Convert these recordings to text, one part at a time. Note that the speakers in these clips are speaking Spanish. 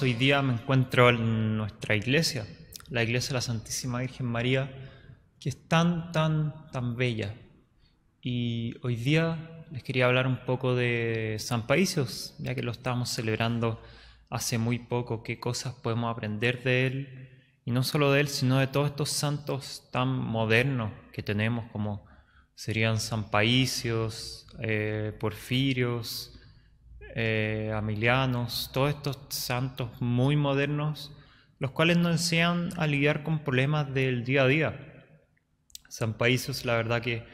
Hoy día me encuentro en nuestra iglesia, la iglesia de la Santísima Virgen María, que es tan, tan, tan bella. Y hoy día les quería hablar un poco de San Paisios, ya que lo estábamos celebrando hace muy poco, qué cosas podemos aprender de él, y no solo de él, sino de todos estos santos tan modernos que tenemos, como serían San Paisios, eh, Porfirios, eh, Amilianos, todos estos santos muy modernos, los cuales nos enseñan a lidiar con problemas del día a día. San Paisios, la verdad que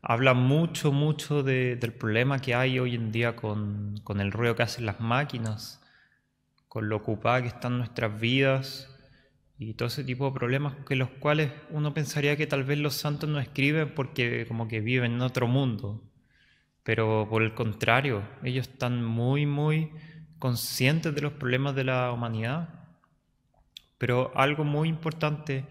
habla mucho, mucho del problema que hay hoy en día con, el ruido que hacen las máquinas, con lo ocupada que están nuestras vidas y todo ese tipo de problemas que los cuales uno pensaría que tal vez los santos no escriben porque como que viven en otro mundo, pero por el contrario, ellos están muy, muy conscientes de los problemas de la humanidad. Pero algo muy importante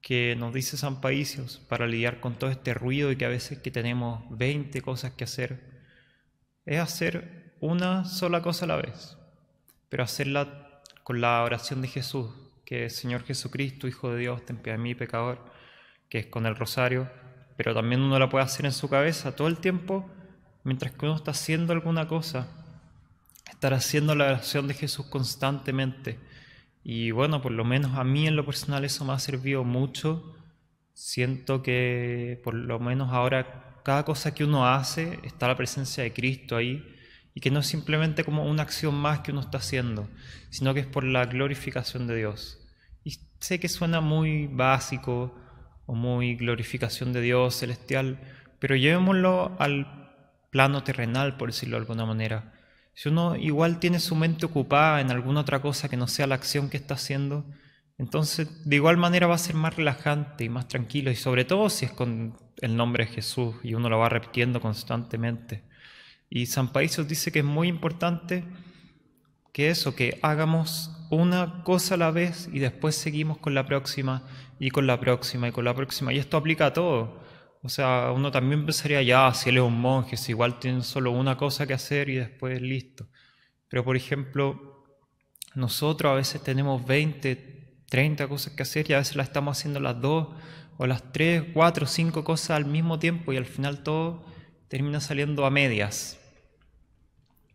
que nos dice San Paisios para lidiar con todo este ruido y que a veces que tenemos 20 cosas que hacer, es hacer una sola cosa a la vez, pero hacerla con la oración de Jesús, que es Señor Jesucristo, Hijo de Dios, ten piedad de mí, pecador, que es con el rosario, pero también uno la puede hacer en su cabeza todo el tiempo mientras que uno está haciendo alguna cosa, estar haciendo la oración de Jesús constantemente. Y bueno, por lo menos a mí en lo personal eso me ha servido mucho. Siento que por lo menos ahora cada cosa que uno hace está la presencia de Cristo ahí y que no es simplemente como una acción más que uno está haciendo, sino que es por la glorificación de Dios. Y sé que suena muy básico o muy glorificación de Dios celestial, pero llevémoslo al plano terrenal, por decirlo de alguna manera. Si uno igual tiene su mente ocupada en alguna otra cosa que no sea la acción que está haciendo, entonces de igual manera va a ser más relajante y más tranquilo, y sobre todo si es con el nombre de Jesús y uno lo va repitiendo constantemente. Y San nos dice que es muy importante que eso, que hagamos una cosa a la vez y después seguimos con la próxima y con la próxima y con la próxima. Y esto aplica a todo. O sea, uno también pensaría, ya, si él es un monje, si igual tiene solo una cosa que hacer y después listo. Pero, por ejemplo, nosotros a veces tenemos 20, 30 cosas que hacer y a veces las estamos haciendo las dos o las tres, cuatro, cinco cosas al mismo tiempo y al final todo termina saliendo a medias.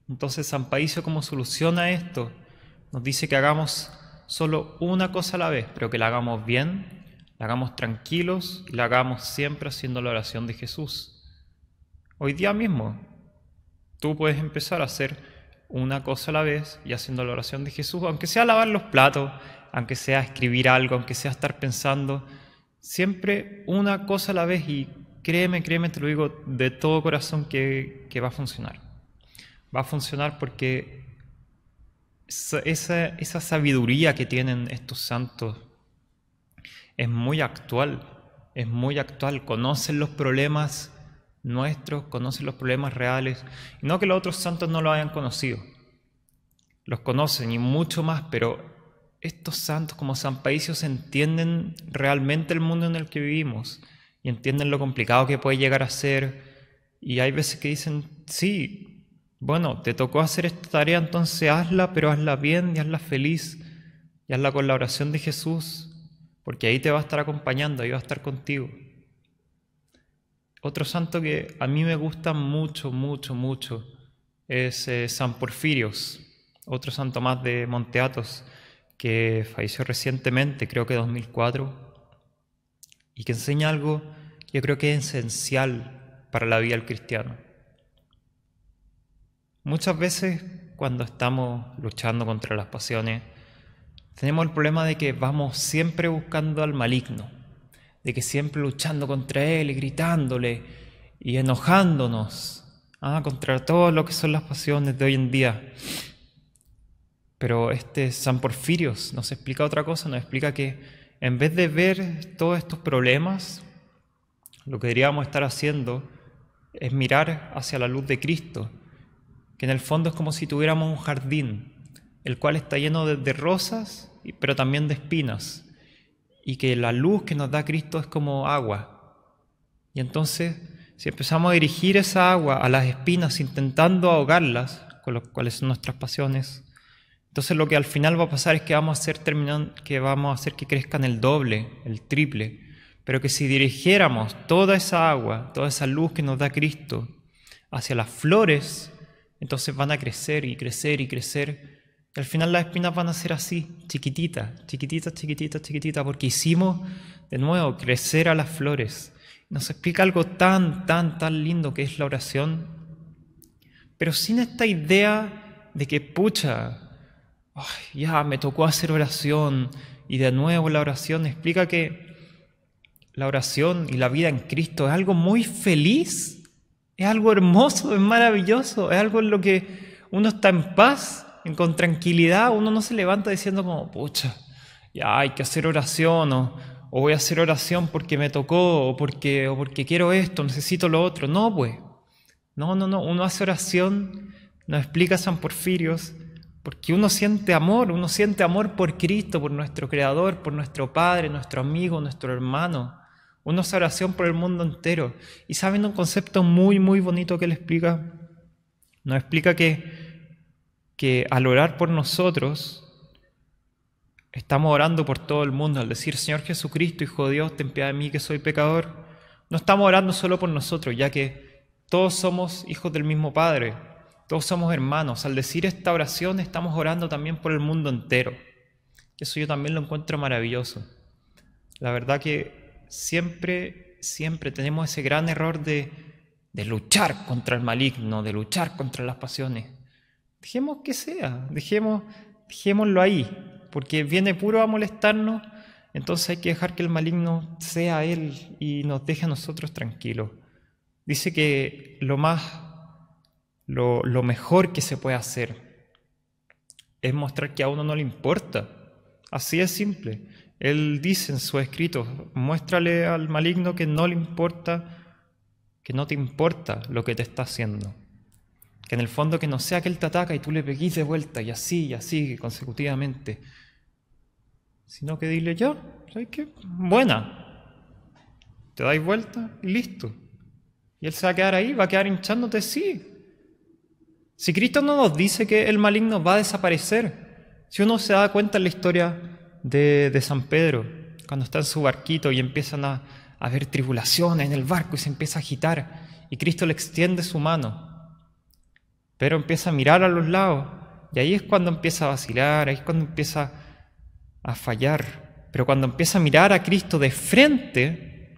Entonces, San Paísio, como soluciona esto, nos dice que hagamos solo una cosa a la vez, pero que la hagamos bien la hagamos tranquilos y la hagamos siempre haciendo la oración de Jesús. Hoy día mismo, tú puedes empezar a hacer una cosa a la vez y haciendo la oración de Jesús, aunque sea lavar los platos, aunque sea escribir algo, aunque sea estar pensando, siempre una cosa a la vez y créeme, créeme, te lo digo de todo corazón que, va a funcionar. Va a funcionar porque esa, esa sabiduría que tienen estos santos es muy actual, es muy actual, conocen los problemas nuestros, conocen los problemas reales, y no que los otros santos no lo hayan conocido, los conocen y mucho más, pero estos santos como San Paisios entienden realmente el mundo en el que vivimos y entienden lo complicado que puede llegar a ser. Y hay veces que dicen, sí, bueno, te tocó hacer esta tarea, entonces hazla, pero hazla bien y hazla feliz y hazla con la oración de Jesús porque ahí te va a estar acompañando, ahí va a estar contigo. Otro santo que a mí me gusta mucho, mucho, mucho es eh, San Porfirios, otro santo más de Monteatos, que falleció recientemente, creo que 2004, y que enseña algo que yo creo que es esencial para la vida del cristiano. Muchas veces cuando estamos luchando contra las pasiones, tenemos el problema de que vamos siempre buscando al maligno, de que siempre luchando contra él y gritándole y enojándonos ¿ah? contra todo lo que son las pasiones de hoy en día. Pero este San Porfirios nos explica otra cosa, nos explica que en vez de ver todos estos problemas, lo que deberíamos estar haciendo es mirar hacia la luz de Cristo, que en el fondo es como si tuviéramos un jardín el cual está lleno de, rosas, pero también de espinas, y que la luz que nos da Cristo es como agua. Y entonces, si empezamos a dirigir esa agua a las espinas, intentando ahogarlas, con lo cuales son nuestras pasiones, entonces lo que al final va a pasar es que vamos a hacer que vamos a hacer que crezcan el doble, el triple, pero que si dirigiéramos toda esa agua, toda esa luz que nos da Cristo hacia las flores, entonces van a crecer y crecer y crecer al final las espinas van a ser así, chiquititas, chiquititas, chiquititas, chiquititas, porque hicimos de nuevo crecer a las flores. Nos explica algo tan, tan, tan lindo que es la oración, pero sin esta idea de que, pucha, ya me tocó hacer oración y de nuevo la oración explica que la oración y la vida en Cristo es algo muy feliz, es algo hermoso, es maravilloso, es algo en lo que uno está en paz con tranquilidad uno no se levanta diciendo como, pucha, ya hay que hacer oración o, voy a hacer oración porque me tocó o porque, o porque quiero esto, necesito lo otro. No, pues. No, no, no. Uno hace oración, nos explica San Porfirios, porque uno siente amor, uno siente amor por Cristo, por nuestro Creador, por nuestro Padre, nuestro amigo, nuestro hermano. Uno hace oración por el mundo entero. Y saben un concepto muy, muy bonito que él explica. Nos explica que que al orar por nosotros, estamos orando por todo el mundo. Al decir, Señor Jesucristo, Hijo de Dios, ten piedad de mí que soy pecador, no estamos orando solo por nosotros, ya que todos somos hijos del mismo Padre, todos somos hermanos. Al decir esta oración, estamos orando también por el mundo entero. Eso yo también lo encuentro maravilloso. La verdad que siempre, siempre tenemos ese gran error de, de luchar contra el maligno, de luchar contra las pasiones. Dejemos que sea, dejemos, dejémoslo ahí, porque viene puro a molestarnos, entonces hay que dejar que el maligno sea él y nos deje a nosotros tranquilos. Dice que lo más, lo, mejor que se puede hacer es mostrar que a uno no le importa. Así es simple. Él dice en su escrito, muéstrale al maligno que no le importa, que no te importa lo que te está haciendo. Que en el fondo que no sea que él te ataca y tú le peguís de vuelta y así y así consecutivamente. Sino que dile ya, ¿sabes qué? Buena. Te dais vuelta y listo. Y él se va a quedar ahí, va a quedar hinchándote, sí. Si Cristo no nos dice que el maligno va a desaparecer, si uno se da cuenta en la historia de, de San Pedro, cuando está en su barquito y empiezan a, a ver tribulaciones en el barco y se empieza a agitar, y Cristo le extiende su mano pero empieza a mirar a los lados y ahí es cuando empieza a vacilar, ahí es cuando empieza a fallar. Pero cuando empieza a mirar a Cristo de frente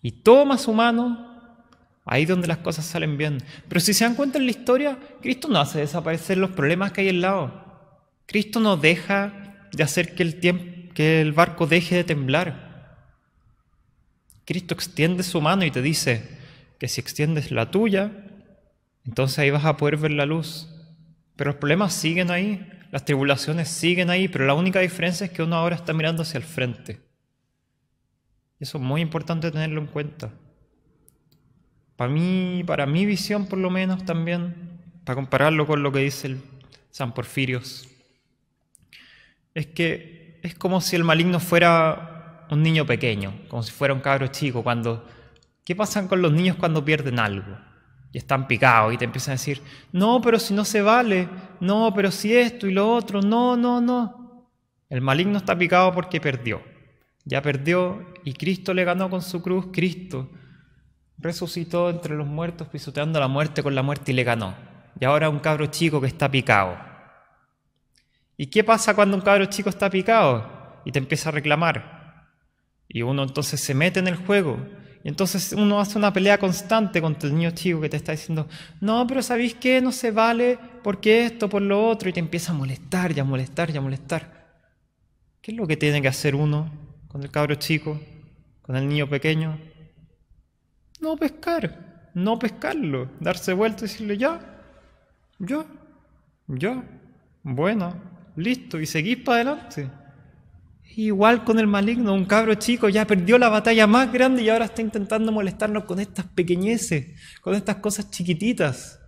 y toma su mano, ahí es donde las cosas salen bien. Pero si se dan cuenta en la historia, Cristo no hace desaparecer los problemas que hay al lado. Cristo no deja de hacer que el, que el barco deje de temblar. Cristo extiende su mano y te dice que si extiendes la tuya, entonces ahí vas a poder ver la luz. Pero los problemas siguen ahí, las tribulaciones siguen ahí, pero la única diferencia es que uno ahora está mirando hacia el frente. Eso es muy importante tenerlo en cuenta. Para mí, para mi visión por lo menos también, para compararlo con lo que dice San Porfirios, es que es como si el maligno fuera un niño pequeño, como si fuera un cabro chico, cuando ¿qué pasa con los niños cuando pierden algo? y están picados y te empiezan a decir, no, pero si no se vale, no, pero si esto y lo otro, no, no, no. El maligno está picado porque perdió. Ya perdió y Cristo le ganó con su cruz. Cristo resucitó entre los muertos pisoteando la muerte con la muerte y le ganó. Y ahora un cabro chico que está picado. ¿Y qué pasa cuando un cabro chico está picado y te empieza a reclamar? Y uno entonces se mete en el juego y entonces uno hace una pelea constante con el niño chico que te está diciendo, no, pero ¿sabéis qué? No se vale porque esto, por lo otro, y te empieza a molestar ya molestar ya molestar. ¿Qué es lo que tiene que hacer uno con el cabro chico, con el niño pequeño? No pescar, no pescarlo, darse vuelta y decirle, ya, ya, ya, bueno, listo, y seguís para adelante. Igual con el maligno, un cabro chico ya perdió la batalla más grande y ahora está intentando molestarnos con estas pequeñeces, con estas cosas chiquititas.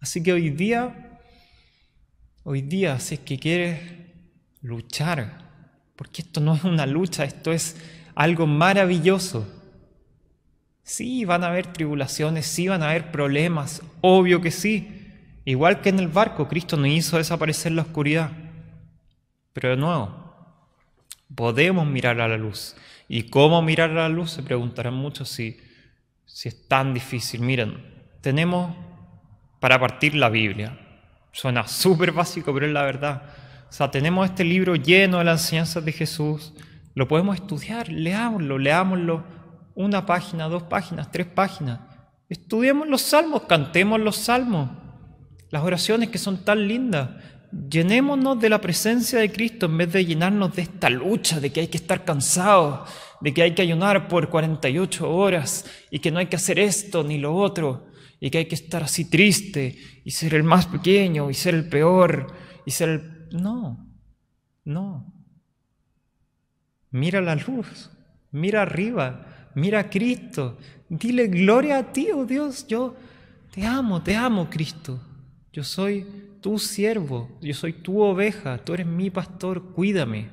Así que hoy día, hoy día, si es que quieres luchar, porque esto no es una lucha, esto es algo maravilloso. Sí, van a haber tribulaciones, sí van a haber problemas, obvio que sí. Igual que en el barco, Cristo no hizo desaparecer la oscuridad. Pero de nuevo, Podemos mirar a la luz. ¿Y cómo mirar a la luz? Se preguntarán muchos si, si es tan difícil. Miren, tenemos para partir la Biblia. Suena súper básico, pero es la verdad. O sea, tenemos este libro lleno de las enseñanzas de Jesús. Lo podemos estudiar, leámoslo, leámoslo. Una página, dos páginas, tres páginas. Estudiemos los salmos, cantemos los salmos. Las oraciones que son tan lindas. Llenémonos de la presencia de Cristo en vez de llenarnos de esta lucha de que hay que estar cansado de que hay que ayunar por 48 horas y que no hay que hacer esto ni lo otro y que hay que estar así triste y ser el más pequeño y ser el peor y ser el... No, no. Mira la luz, mira arriba, mira a Cristo. Dile gloria a ti, oh Dios, yo te amo, te amo, Cristo. Yo soy tu siervo, yo soy tu oveja, tú eres mi pastor, cuídame.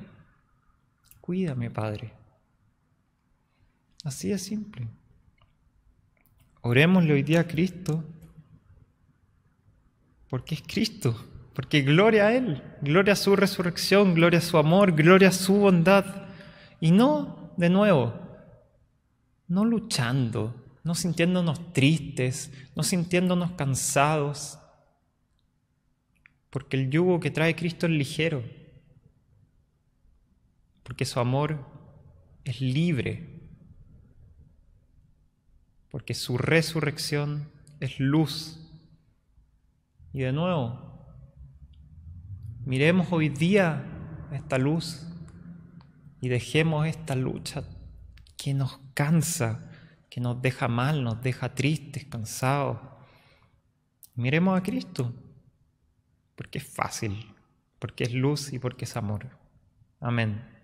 Cuídame, Padre. Así es simple. Oremosle hoy día a Cristo, porque es Cristo, porque gloria a Él, gloria a su resurrección, gloria a su amor, gloria a su bondad. Y no, de nuevo, no luchando, no sintiéndonos tristes, no sintiéndonos cansados, porque el yugo que trae Cristo es ligero, porque su amor es libre, porque su resurrección es luz. Y de nuevo, miremos hoy día esta luz y dejemos esta lucha que nos cansa, que nos deja mal, nos deja tristes, cansados. Miremos a Cristo porque es fácil, porque es luz y porque es amor. Amén.